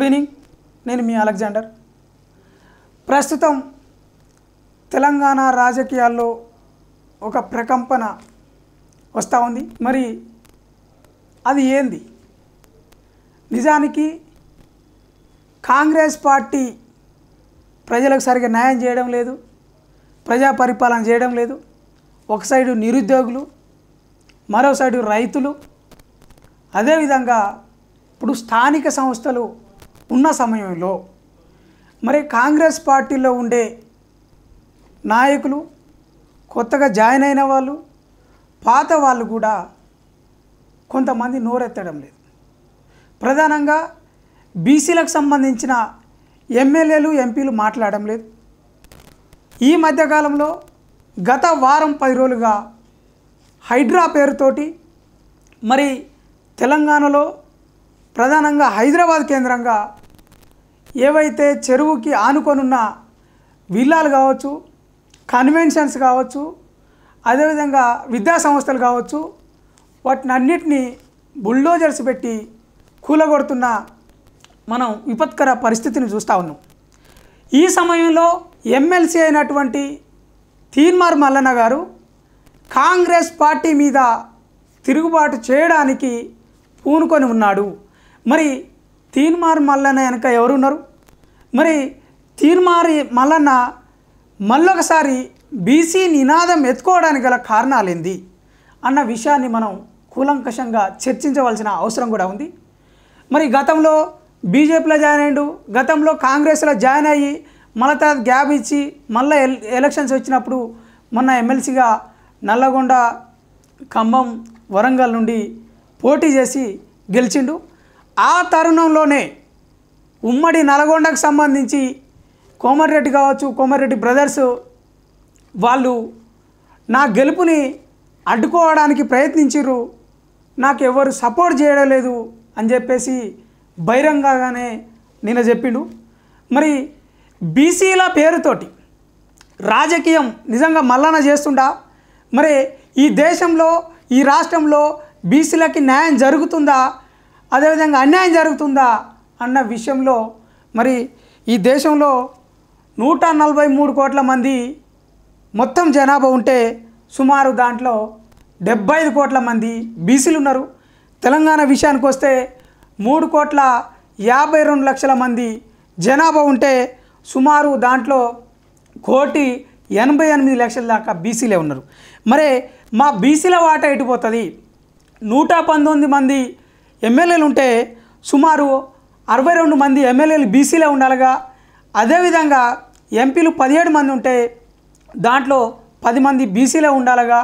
good evening నేను మీ Alexander ప్రస్తుతం తెలంగాణ రాజకీయాల్లో ఒక ప్రకంపన వస్తూ ఉంది మరి అది ఏంది నిజానికి కాంగ్రెస్ పార్టీ ప్రజలకు సరిగ్గా న్యాయం చేయడం లేదు ప్రజా పరిపాలన చేయడం లేదు ఒక సైడు నిరుద్యోగులు మరో సైడు రైతులు అదేవిధంగా ఇప్పుడు స్థానిక సంస్థలు ఉన్న సమయంలో మరి కాంగ్రెస్ పార్టీలో ఉండే నాయకులు కొత్తగా జాయిన్ అయిన వాళ్ళు పాత వాళ్ళు కూడా కొంతమంది నోరెత్తడం లేదు ప్రధానంగా బీసీలకు సంబంధించిన ఎమ్మెల్యేలు ఎంపీలు మాట్లాడడం లేదు ఈ మధ్యకాలంలో గత వారం పది రోజులుగా హైడ్రా పేరుతోటి మరి తెలంగాణలో ప్రధానంగా హైదరాబాద్ కేంద్రంగా ఏవైతే చెరువుకి ఆనుకొనున్న విల్లాలు కావచ్చు కన్వెన్షన్స్ కావచ్చు అదేవిధంగా విద్యా సంస్థలు కావచ్చు వాటిని అన్నిటినీ బుల్డోజర్స్ పెట్టి కూలగొడుతున్న మనం విపత్కర పరిస్థితిని చూస్తూ ఉన్నాం ఈ సమయంలో ఎమ్మెల్సీ అయినటువంటి తీన్మార్ మల్లన్న గారు కాంగ్రెస్ పార్టీ మీద తిరుగుబాటు చేయడానికి పూనుకొని ఉన్నాడు మరి తీన్మార్ మల్లన్న వెనక ఎవరున్నారు మరి తీన్మారి మల్లన్న మళ్ళొకసారి బీసీ నినాదం ఎత్తుకోవడానికి గల ఏంది అన్న విషయాన్ని మనం కూలంకషంగా చర్చించవలసిన అవసరం కూడా ఉంది మరి గతంలో బీజేపీలో జాయిన్ అయ్యిండు గతంలో కాంగ్రెస్లో జాయిన్ అయ్యి మళ్ళా తర్వాత గ్యాప్ ఇచ్చి మళ్ళీ ఎలక్షన్స్ వచ్చినప్పుడు మొన్న ఎమ్మెల్సీగా నల్లగొండ ఖమ్మం వరంగల్ నుండి పోటీ చేసి గెలిచిండు ఆ తరుణంలోనే ఉమ్మడి నల్గొండకు సంబంధించి కోమటిరెడ్డి కావచ్చు కోమటిరెడ్డి బ్రదర్స్ వాళ్ళు నా గెలుపుని అడ్డుకోవడానికి ప్రయత్నించరు నాకు ఎవరు సపోర్ట్ చేయడం లేదు అని చెప్పేసి బహిరంగగానే నిన్న చెప్పిండు మరి బీసీల పేరుతోటి రాజకీయం నిజంగా మల్లన చేస్తుండ మరి ఈ దేశంలో ఈ రాష్ట్రంలో బీసీలకి న్యాయం జరుగుతుందా అదేవిధంగా అన్యాయం జరుగుతుందా అన్న విషయంలో మరి ఈ దేశంలో నూట నలభై మూడు కోట్ల మంది మొత్తం జనాభా ఉంటే సుమారు దాంట్లో డెబ్బై ఐదు కోట్ల మంది బీసీలు ఉన్నారు తెలంగాణ విషయానికి వస్తే మూడు కోట్ల యాభై రెండు లక్షల మంది జనాభా ఉంటే సుమారు దాంట్లో కోటి ఎనభై ఎనిమిది లక్షల దాకా బీసీలే ఉన్నారు మరే మా బీసీల వాటా ఎటుపోతుంది నూట పంతొమ్మిది మంది ఎమ్మెల్యేలు ఉంటే సుమారు అరవై రెండు మంది ఎమ్మెల్యేలు బీసీలే ఉండాలిగా అదేవిధంగా ఎంపీలు పదిహేడు మంది ఉంటే దాంట్లో పది మంది బీసీలే ఉండాలిగా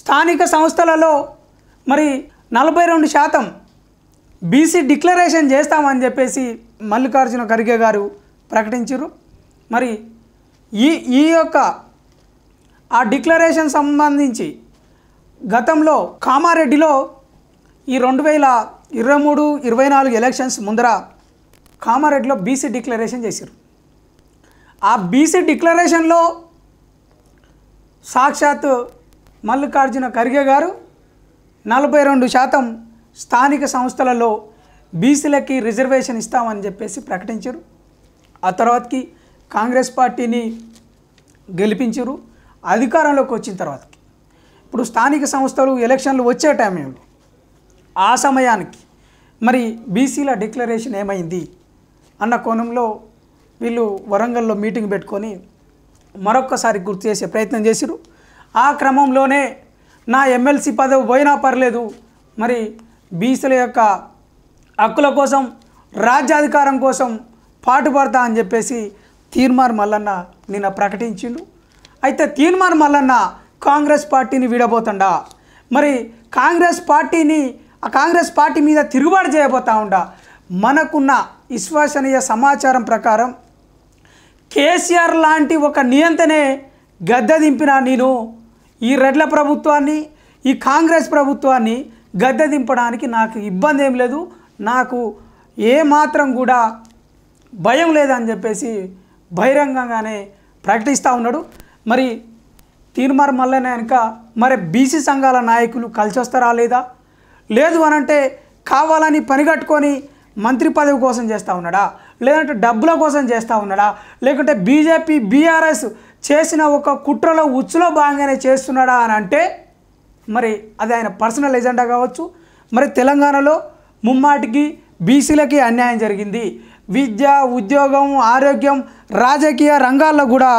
స్థానిక సంస్థలలో మరి నలభై రెండు శాతం బీసీ డిక్లరేషన్ చేస్తామని చెప్పేసి మల్లికార్జున ఖర్గే గారు ప్రకటించారు మరి ఈ ఈ యొక్క ఆ డిక్లరేషన్ సంబంధించి గతంలో కామారెడ్డిలో ఈ రెండు వేల ఇరవై మూడు ఇరవై నాలుగు ఎలక్షన్స్ ముందర కామారెడ్డిలో బీసీ డిక్లరేషన్ చేశారు ఆ బీసీ డిక్లరేషన్లో సాక్షాత్ మల్లికార్జున ఖర్గే గారు నలభై రెండు శాతం స్థానిక సంస్థలలో బీసీలకి రిజర్వేషన్ ఇస్తామని చెప్పేసి ప్రకటించారు ఆ తర్వాతకి కాంగ్రెస్ పార్టీని గెలిపించారు అధికారంలోకి వచ్చిన తర్వాతకి ఇప్పుడు స్థానిక సంస్థలు ఎలక్షన్లు వచ్చే టైంలో ఆ సమయానికి మరి బీసీల డిక్లరేషన్ ఏమైంది అన్న కోణంలో వీళ్ళు వరంగల్లో మీటింగ్ పెట్టుకొని మరొక్కసారి గుర్తు చేసే ప్రయత్నం చేసిరు ఆ క్రమంలోనే నా ఎమ్మెల్సీ పదవి పోయినా పర్లేదు మరి బీసీల యొక్క హక్కుల కోసం రాజ్యాధికారం కోసం పాటుపడతా అని చెప్పేసి తీర్మార్ మల్లన్న నిన్న ప్రకటించిండు అయితే తీర్మార్ మల్లన్న కాంగ్రెస్ పార్టీని విడబోతండా మరి కాంగ్రెస్ పార్టీని ఆ కాంగ్రెస్ పార్టీ మీద తిరుగుబాటు చేయబోతా ఉండా మనకున్న విశ్వసనీయ సమాచారం ప్రకారం కేసీఆర్ లాంటి ఒక నియంతనే గద్దె దింపిన నేను ఈ రెడ్ల ప్రభుత్వాన్ని ఈ కాంగ్రెస్ ప్రభుత్వాన్ని గద్దె దింపడానికి నాకు ఇబ్బంది ఏం లేదు నాకు ఏమాత్రం కూడా భయం లేదని చెప్పేసి బహిరంగంగానే ప్రకటిస్తూ ఉన్నాడు మరి తీర్మార్ మల్లనే కనుక మరి బీసీ సంఘాల నాయకులు కలిసి వస్తారా లేదా లేదు అనంటే కావాలని పనిగట్టుకొని మంత్రి పదవి కోసం చేస్తూ ఉన్నాడా లేదంటే డబ్బుల కోసం చేస్తూ ఉన్నాడా లేకుంటే బీజేపీ బీఆర్ఎస్ చేసిన ఒక కుట్రలో ఉచ్చులో భాగంగానే చేస్తున్నాడా అని అంటే మరి అది ఆయన పర్సనల్ ఎజెండా కావచ్చు మరి తెలంగాణలో ముమ్మాటికి బీసీలకి అన్యాయం జరిగింది విద్య ఉద్యోగం ఆరోగ్యం రాజకీయ రంగాల్లో కూడా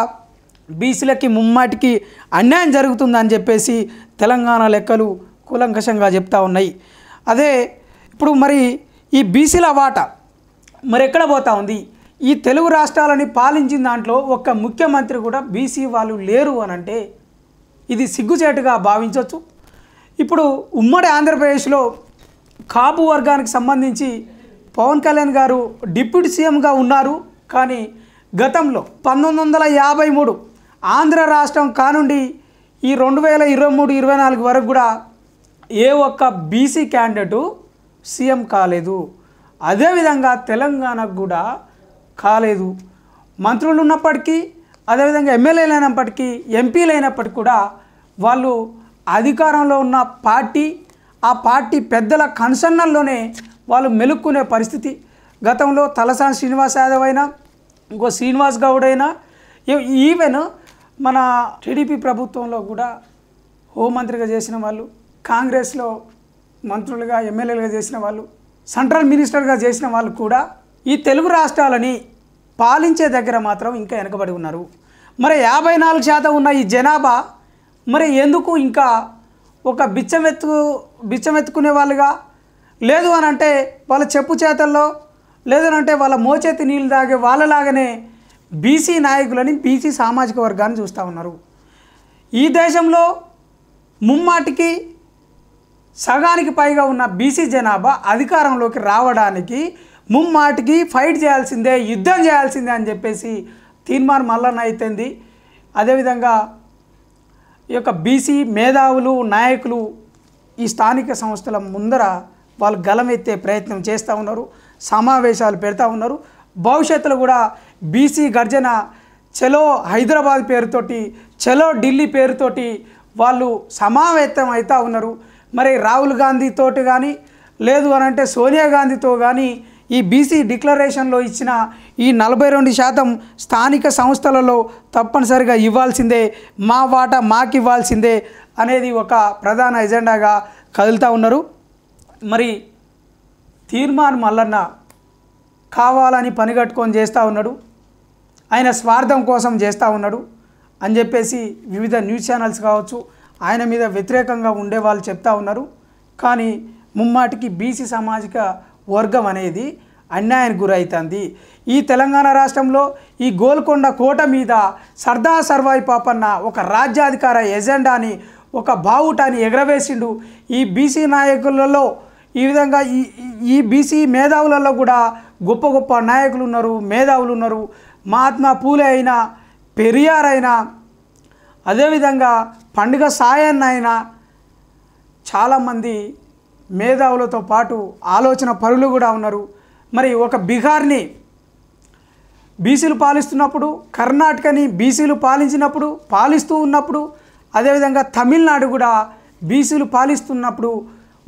బీసీలకి ముమ్మాటికి అన్యాయం జరుగుతుందని చెప్పేసి తెలంగాణ లెక్కలు కూలంకషంగా చెప్తా ఉన్నాయి అదే ఇప్పుడు మరి ఈ బీసీల వాటా మరి ఎక్కడ పోతా ఉంది ఈ తెలుగు రాష్ట్రాలని పాలించిన దాంట్లో ఒక్క ముఖ్యమంత్రి కూడా బీసీ వాళ్ళు లేరు అని అంటే ఇది సిగ్గుచేటుగా భావించవచ్చు ఇప్పుడు ఉమ్మడి ఆంధ్రప్రదేశ్లో కాపు వర్గానికి సంబంధించి పవన్ కళ్యాణ్ గారు డిప్యూటీ సీఎంగా ఉన్నారు కానీ గతంలో పంతొమ్మిది వందల యాభై మూడు ఆంధ్ర రాష్ట్రం కానుండి ఈ రెండు వేల ఇరవై మూడు ఇరవై నాలుగు వరకు కూడా ఏ ఒక్క బీసీ క్యాండిడేటు సీఎం కాలేదు అదేవిధంగా తెలంగాణకు కూడా కాలేదు మంత్రులు ఉన్నప్పటికీ అదేవిధంగా ఎమ్మెల్యేలు అయినప్పటికీ ఎంపీలు అయినప్పటికీ కూడా వాళ్ళు అధికారంలో ఉన్న పార్టీ ఆ పార్టీ పెద్దల కన్సర్నల్లోనే వాళ్ళు మెలుక్కునే పరిస్థితి గతంలో తలసాని శ్రీనివాస్ యాదవ్ అయినా ఇంకో శ్రీనివాస్ గౌడ్ అయినా ఈవెన్ మన టీడీపీ ప్రభుత్వంలో కూడా హోంమంత్రిగా చేసిన వాళ్ళు కాంగ్రెస్లో మంత్రులుగా ఎమ్మెల్యేలుగా చేసిన వాళ్ళు సెంట్రల్ మినిస్టర్గా చేసిన వాళ్ళు కూడా ఈ తెలుగు రాష్ట్రాలని పాలించే దగ్గర మాత్రం ఇంకా వెనకబడి ఉన్నారు మరి యాభై నాలుగు శాతం ఉన్న ఈ జనాభా మరి ఎందుకు ఇంకా ఒక బిచ్చమెత్తు బిచ్చమెత్తుకునే వాళ్ళుగా లేదు అని అంటే వాళ్ళ చెప్పు చేతల్లో లేదు అంటే వాళ్ళ మోచేతి నీళ్ళు తాగే వాళ్ళలాగనే బీసీ నాయకులని బీసీ సామాజిక వర్గాన్ని చూస్తూ ఉన్నారు ఈ దేశంలో ముమ్మాటికి సగానికి పైగా ఉన్న బీసీ జనాభా అధికారంలోకి రావడానికి ముమ్మాటికి ఫైట్ చేయాల్సిందే యుద్ధం చేయాల్సిందే అని చెప్పేసి తీర్మానం మల్లన్న అవుతుంది అదేవిధంగా ఈ యొక్క బీసీ మేధావులు నాయకులు ఈ స్థానిక సంస్థల ముందర వాళ్ళు గలమెత్తే ప్రయత్నం చేస్తూ ఉన్నారు సమావేశాలు పెడతా ఉన్నారు భవిష్యత్తులో కూడా బీసీ గర్జన చలో హైదరాబాద్ పేరుతోటి చలో ఢిల్లీ పేరుతోటి వాళ్ళు సమావేతం అవుతూ ఉన్నారు మరి రాహుల్ గాంధీతో కానీ లేదు అని అంటే సోనియా గాంధీతో కానీ ఈ బీసీ డిక్లరేషన్లో ఇచ్చిన ఈ నలభై రెండు శాతం స్థానిక సంస్థలలో తప్పనిసరిగా ఇవ్వాల్సిందే మా వాటా మాకు ఇవ్వాల్సిందే అనేది ఒక ప్రధాన ఎజెండాగా కదులుతూ ఉన్నారు మరి తీర్మానం మల్లన్న కావాలని పనిగట్టుకొని చేస్తూ ఉన్నాడు ఆయన స్వార్థం కోసం చేస్తూ ఉన్నాడు అని చెప్పేసి వివిధ న్యూస్ ఛానల్స్ కావచ్చు ఆయన మీద వ్యతిరేకంగా ఉండే వాళ్ళు చెప్తా ఉన్నారు కానీ ముమ్మాటికి బీసీ సామాజిక వర్గం అనేది అన్యాయానికి గురవుతుంది ఈ తెలంగాణ రాష్ట్రంలో ఈ గోల్కొండ కోట మీద సర్దా సర్వాయి పాపన్న ఒక రాజ్యాధికార ఎజెండాని ఒక బావుటాని ఎగరవేసిండు ఈ బీసీ నాయకులలో ఈ విధంగా ఈ ఈ బీసీ మేధావులలో కూడా గొప్ప గొప్ప నాయకులు ఉన్నారు మేధావులు ఉన్నారు మహాత్మా పూలే అయినా పెరియార్ అదేవిధంగా పండుగ సాయాన్ని ఆయన చాలామంది మేధావులతో పాటు ఆలోచన పరులు కూడా ఉన్నారు మరి ఒక బీహార్ని బీసీలు పాలిస్తున్నప్పుడు కర్ణాటకని బీసీలు పాలించినప్పుడు పాలిస్తూ ఉన్నప్పుడు అదేవిధంగా తమిళనాడు కూడా బీసీలు పాలిస్తున్నప్పుడు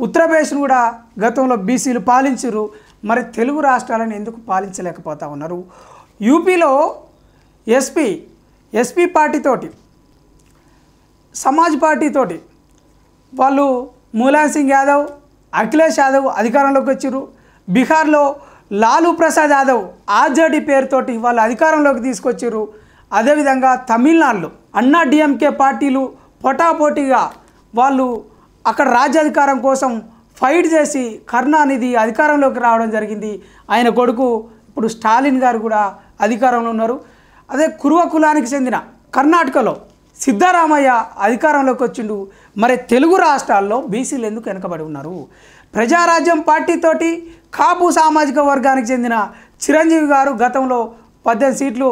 ఉత్తరప్రదేశ్ను కూడా గతంలో బీసీలు పాలించరు మరి తెలుగు రాష్ట్రాలను ఎందుకు పాలించలేకపోతూ ఉన్నారు యూపీలో ఎస్పీ ఎస్పీ పార్టీతోటి సమాజ్ పార్టీతోటి వాళ్ళు ములాయం సింగ్ యాదవ్ అఖిలేష్ యాదవ్ అధికారంలోకి వచ్చారు బీహార్లో లాలూ ప్రసాద్ యాదవ్ ఆర్జేడీ పేరుతోటి వాళ్ళు అధికారంలోకి తీసుకొచ్చారు అదేవిధంగా తమిళనాడులో అన్నా డిఎంకే పార్టీలు పొటాపోటీగా వాళ్ళు అక్కడ రాజ్యాధికారం కోసం ఫైట్ చేసి కరుణానిధి అధికారంలోకి రావడం జరిగింది ఆయన కొడుకు ఇప్పుడు స్టాలిన్ గారు కూడా అధికారంలో ఉన్నారు అదే కురువ కులానికి చెందిన కర్ణాటకలో సిద్ధరామయ్య అధికారంలోకి వచ్చిండు మరి తెలుగు రాష్ట్రాల్లో బీసీలు ఎందుకు వెనకబడి ఉన్నారు ప్రజారాజ్యం పార్టీతోటి కాపు సామాజిక వర్గానికి చెందిన చిరంజీవి గారు గతంలో పద్దెనిమిది సీట్లు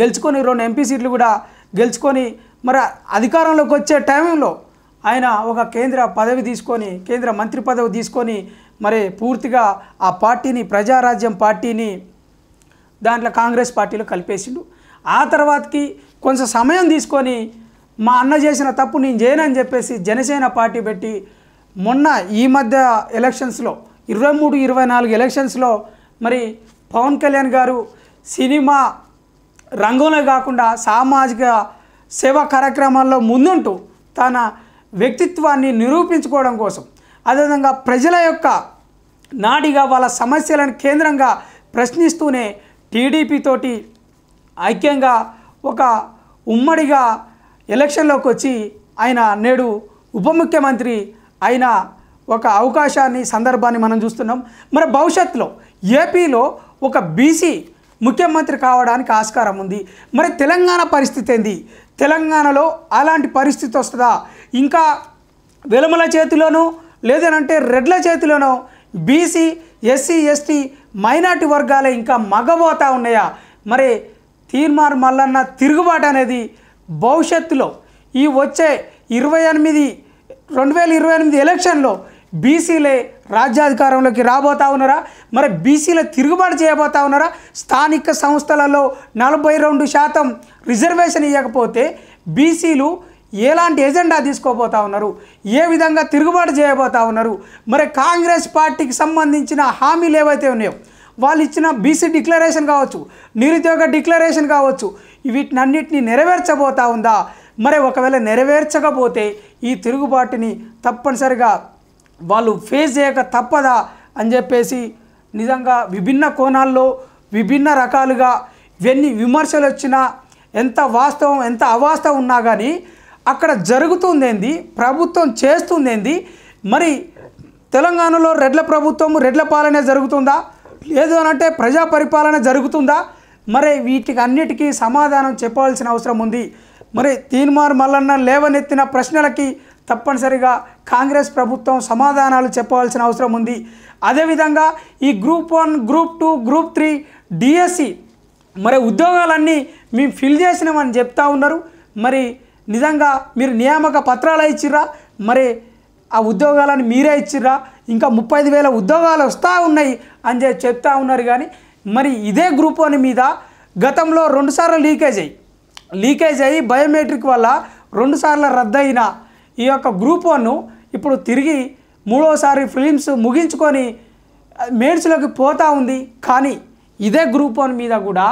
గెలుచుకొని రెండు ఎంపీ సీట్లు కూడా గెలుచుకొని మరి అధికారంలోకి వచ్చే టైంలో ఆయన ఒక కేంద్ర పదవి తీసుకొని కేంద్ర మంత్రి పదవి తీసుకొని మరి పూర్తిగా ఆ పార్టీని ప్రజారాజ్యం పార్టీని దాంట్లో కాంగ్రెస్ పార్టీలో కలిపేసిండు ఆ తర్వాతకి కొంచెం సమయం తీసుకొని మా అన్న చేసిన తప్పు నేను అని చెప్పేసి జనసేన పార్టీ పెట్టి మొన్న ఈ మధ్య ఎలక్షన్స్లో ఇరవై మూడు ఇరవై నాలుగు ఎలక్షన్స్లో మరి పవన్ కళ్యాణ్ గారు సినిమా రంగంలో కాకుండా సామాజిక సేవా కార్యక్రమాల్లో ముందుంటూ తన వ్యక్తిత్వాన్ని నిరూపించుకోవడం కోసం అదేవిధంగా ప్రజల యొక్క నాడిగా వాళ్ళ సమస్యలను కేంద్రంగా ప్రశ్నిస్తూనే టీడీపీతోటి ఐక్యంగా ఒక ఉమ్మడిగా ఎలక్షన్లోకి వచ్చి ఆయన నేడు ఉప ముఖ్యమంత్రి అయిన ఒక అవకాశాన్ని సందర్భాన్ని మనం చూస్తున్నాం మరి భవిష్యత్తులో ఏపీలో ఒక బీసీ ముఖ్యమంత్రి కావడానికి ఆస్కారం ఉంది మరి తెలంగాణ పరిస్థితి ఏంది తెలంగాణలో అలాంటి పరిస్థితి వస్తుందా ఇంకా వెలుమల చేతిలోనూ లేదనంటే రెడ్ల చేతిలోనో బీసీ ఎస్సీ ఎస్టీ మైనార్టీ వర్గాలే ఇంకా మగబోతా ఉన్నాయా మరి తీన్మార్ మల్లన్న తిరుగుబాటు అనేది భవిష్యత్తులో ఈ వచ్చే ఇరవై ఎనిమిది రెండు వేల ఇరవై ఎనిమిది ఎలక్షన్లో బీసీలే రాజ్యాధికారంలోకి రాబోతా ఉన్నారా మరి బీసీల తిరుగుబాటు చేయబోతా ఉన్నారా స్థానిక సంస్థలలో నలభై రెండు శాతం రిజర్వేషన్ ఇవ్వకపోతే బీసీలు ఎలాంటి ఎజెండా తీసుకోబోతా ఉన్నారు ఏ విధంగా తిరుగుబాటు చేయబోతా ఉన్నారు మరి కాంగ్రెస్ పార్టీకి సంబంధించిన హామీలు ఏవైతే ఉన్నాయో వాళ్ళు ఇచ్చిన బీసీ డిక్లరేషన్ కావచ్చు నిరుద్యోగ డిక్లరేషన్ కావచ్చు వీటిని అన్నింటినీ నెరవేర్చబోతా ఉందా మరి ఒకవేళ నెరవేర్చకపోతే ఈ తిరుగుబాటుని తప్పనిసరిగా వాళ్ళు ఫేస్ చేయక తప్పదా అని చెప్పేసి నిజంగా విభిన్న కోణాల్లో విభిన్న రకాలుగా ఎన్ని విమర్శలు వచ్చినా ఎంత వాస్తవం ఎంత అవాస్తవం ఉన్నా కానీ అక్కడ జరుగుతుందేంది ప్రభుత్వం చేస్తుందేంది మరి తెలంగాణలో రెడ్ల ప్రభుత్వం రెడ్ల పాలనే జరుగుతుందా లేదు అనంటే ప్రజా పరిపాలన జరుగుతుందా మరి వీటికి అన్నిటికీ సమాధానం చెప్పవలసిన అవసరం ఉంది మరి తీన్మార్ మల్లన్న లేవనెత్తిన ప్రశ్నలకి తప్పనిసరిగా కాంగ్రెస్ ప్రభుత్వం సమాధానాలు చెప్పవలసిన అవసరం ఉంది అదేవిధంగా ఈ group one group two group three DSC మరి ఉద్యోగాలన్నీ మేము ఫిల్ చేసినామని చెప్తా ఉన్నారు మరి నిజంగా మీరు నియామక పత్రాలు ఇచ్చిర్రా మరి ఆ ఉద్యోగాలను మీరే ఇచ్చిర్రా ఇంకా ముప్పై వేల ఉద్యోగాలు వస్తూ ఉన్నాయి అని చెప్పి చెప్తా ఉన్నారు కానీ మరి ఇదే గ్రూప్ వన్ మీద గతంలో రెండుసార్లు లీకేజ్ అయ్యి లీకేజ్ అయ్యి బయోమెట్రిక్ వల్ల రెండుసార్లు రద్దయిన ఈ యొక్క గ్రూప్ వన్ ఇప్పుడు తిరిగి మూడోసారి ఫిలిమ్స్ ముగించుకొని మేడ్స్లోకి పోతూ ఉంది కానీ ఇదే గ్రూప్ వన్ మీద కూడా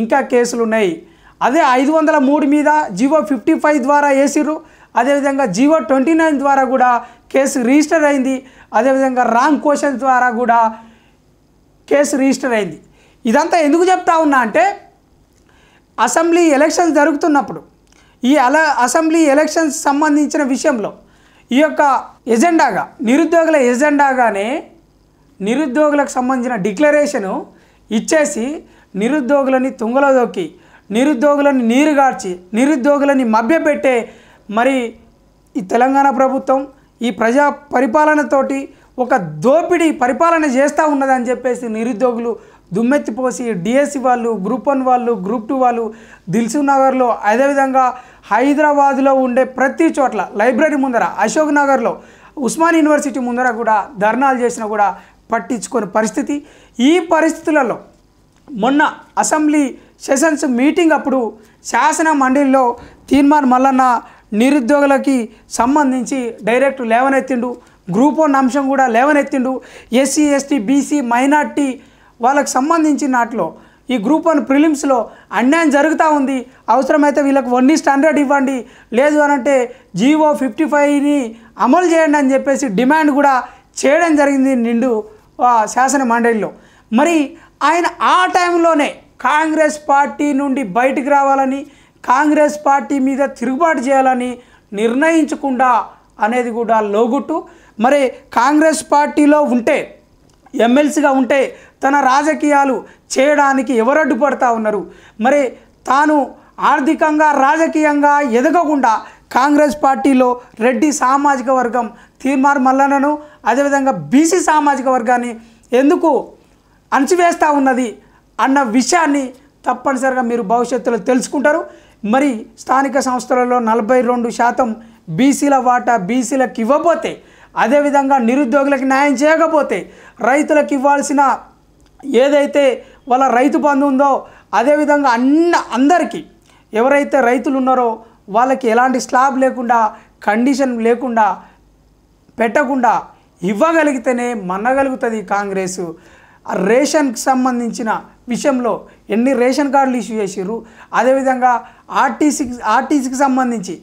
ఇంకా కేసులు ఉన్నాయి అదే ఐదు వందల మూడు మీద జివో ఫిఫ్టీ ఫైవ్ ద్వారా వేసిర్రు అదేవిధంగా జీవో ట్వంటీ నైన్ ద్వారా కూడా కేసు రిజిస్టర్ అయింది అదేవిధంగా రాంగ్ క్వశ్చన్ ద్వారా కూడా కేసు రిజిస్టర్ అయింది ఇదంతా ఎందుకు చెప్తా ఉన్నా అంటే అసెంబ్లీ ఎలక్షన్స్ జరుగుతున్నప్పుడు ఈ అల అసెంబ్లీ ఎలక్షన్స్ సంబంధించిన విషయంలో ఈ యొక్క ఎజెండాగా నిరుద్యోగుల ఎజెండాగానే నిరుద్యోగులకు సంబంధించిన డిక్లరేషను ఇచ్చేసి నిరుద్యోగులని తుంగలో దొక్కి నిరుద్యోగులని నీరుగార్చి నిరుద్యోగులని మభ్యపెట్టే మరి ఈ తెలంగాణ ప్రభుత్వం ఈ ప్రజా పరిపాలనతోటి ఒక దోపిడీ పరిపాలన చేస్తూ ఉన్నదని చెప్పేసి నిరుద్యోగులు దుమ్మెత్తిపోసి డిఎస్సి వాళ్ళు గ్రూప్ వన్ వాళ్ళు గ్రూప్ టూ వాళ్ళు దిల్సు నగర్లో అదేవిధంగా హైదరాబాద్లో ఉండే ప్రతి చోట్ల లైబ్రరీ ముందర అశోక్ నగర్లో ఉస్మాన్ యూనివర్సిటీ ముందర కూడా ధర్నాలు చేసినా కూడా పట్టించుకొని పరిస్థితి ఈ పరిస్థితులలో మొన్న అసెంబ్లీ సెషన్స్ మీటింగ్ అప్పుడు శాసన మండలిలో తీర్మాన్ మల్లన్న నిరుద్యోగులకి సంబంధించి డైరెక్ట్ లేవనెత్తిండు గ్రూప్ వన్ అంశం కూడా లేవనెత్తిండు ఎస్సీ ఎస్టీ బీసీ మైనార్టీ వాళ్ళకి సంబంధించిన నాట్లో ఈ గ్రూప్ వన్ ప్రిలిమ్స్లో అన్యాయం జరుగుతూ ఉంది అవసరమైతే వీళ్ళకి వన్ స్టాండర్డ్ ఇవ్వండి లేదు అని అంటే జీవో ఫిఫ్టీ ఫైవ్ని అమలు చేయండి అని చెప్పేసి డిమాండ్ కూడా చేయడం జరిగింది నిండు శాసన మండలిలో మరి ఆయన ఆ టైంలోనే కాంగ్రెస్ పార్టీ నుండి బయటికి రావాలని కాంగ్రెస్ పార్టీ మీద తిరుగుబాటు చేయాలని నిర్ణయించకుండా అనేది కూడా లోగుట్టు మరి కాంగ్రెస్ పార్టీలో ఉంటే ఎమ్మెల్సీగా ఉంటే తన రాజకీయాలు చేయడానికి ఎవరు అడ్డుపడతా ఉన్నారు మరి తాను ఆర్థికంగా రాజకీయంగా ఎదగకుండా కాంగ్రెస్ పార్టీలో రెడ్డి సామాజిక వర్గం తీర్మార్ మల్లనను అదేవిధంగా బీసీ సామాజిక వర్గాన్ని ఎందుకు అణచివేస్తూ ఉన్నది అన్న విషయాన్ని తప్పనిసరిగా మీరు భవిష్యత్తులో తెలుసుకుంటారు మరి స్థానిక సంస్థలలో నలభై రెండు శాతం బీసీల వాటా బీసీలకు ఇవ్వబోతే అదేవిధంగా నిరుద్యోగులకు న్యాయం చేయకపోతే రైతులకు ఇవ్వాల్సిన ఏదైతే వాళ్ళ రైతు బంధు ఉందో అదేవిధంగా అన్న అందరికీ ఎవరైతే రైతులు ఉన్నారో వాళ్ళకి ఎలాంటి స్లాబ్ లేకుండా కండిషన్ లేకుండా పెట్టకుండా ఇవ్వగలిగితేనే మనగలుగుతుంది కాంగ్రెస్ రేషన్కి సంబంధించిన విషయంలో ఎన్ని రేషన్ కార్డులు ఇష్యూ చేసిర్రు అదేవిధంగా ఆర్టీసీకి ఆర్టీసీకి సంబంధించి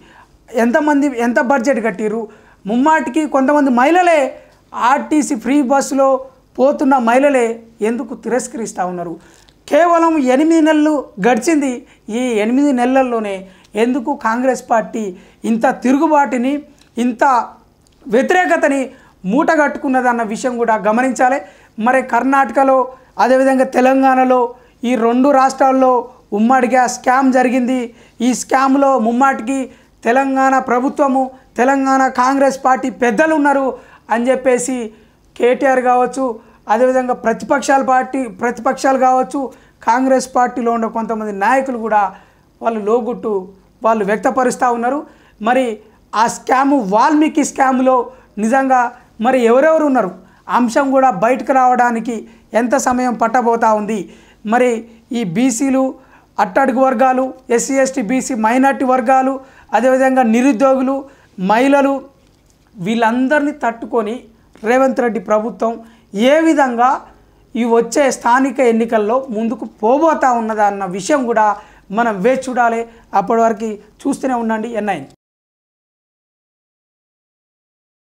ఎంతమంది ఎంత బడ్జెట్ కట్టిరు ముమ్మాటికి కొంతమంది మహిళలే ఆర్టీసీ ఫ్రీ బస్సులో పోతున్న మహిళలే ఎందుకు తిరస్కరిస్తూ ఉన్నారు కేవలం ఎనిమిది నెలలు గడిచింది ఈ ఎనిమిది నెలల్లోనే ఎందుకు కాంగ్రెస్ పార్టీ ఇంత తిరుగుబాటుని ఇంత వ్యతిరేకతని మూటగట్టుకున్నదన్న విషయం కూడా గమనించాలి మరి కర్ణాటకలో అదేవిధంగా తెలంగాణలో ఈ రెండు రాష్ట్రాల్లో ఉమ్మడిగా స్కామ్ జరిగింది ఈ స్కామ్లో ముమ్మాటికి తెలంగాణ ప్రభుత్వము తెలంగాణ కాంగ్రెస్ పార్టీ పెద్దలు ఉన్నారు అని చెప్పేసి కేటీఆర్ కావచ్చు అదేవిధంగా ప్రతిపక్షాల పార్టీ ప్రతిపక్షాలు కావచ్చు కాంగ్రెస్ పార్టీలో ఉన్న కొంతమంది నాయకులు కూడా వాళ్ళు లోగుట్టు వాళ్ళు వ్యక్తపరుస్తూ ఉన్నారు మరి ఆ స్కాము వాల్మీకి స్కాములో నిజంగా మరి ఎవరెవరు ఉన్నారు అంశం కూడా బయటకు రావడానికి ఎంత సమయం పట్టబోతా ఉంది మరి ఈ బీసీలు అట్టడుగు వర్గాలు ఎస్సీ ఎస్టీ బీసీ మైనార్టీ వర్గాలు అదేవిధంగా నిరుద్యోగులు మహిళలు వీళ్ళందరినీ తట్టుకొని రేవంత్ రెడ్డి ప్రభుత్వం ఏ విధంగా ఈ వచ్చే స్థానిక ఎన్నికల్లో ముందుకు పోబోతా అన్న విషయం కూడా మనం వేచి చూడాలి అప్పటి వరకు చూస్తూనే ఉండండి ఎన్ఐ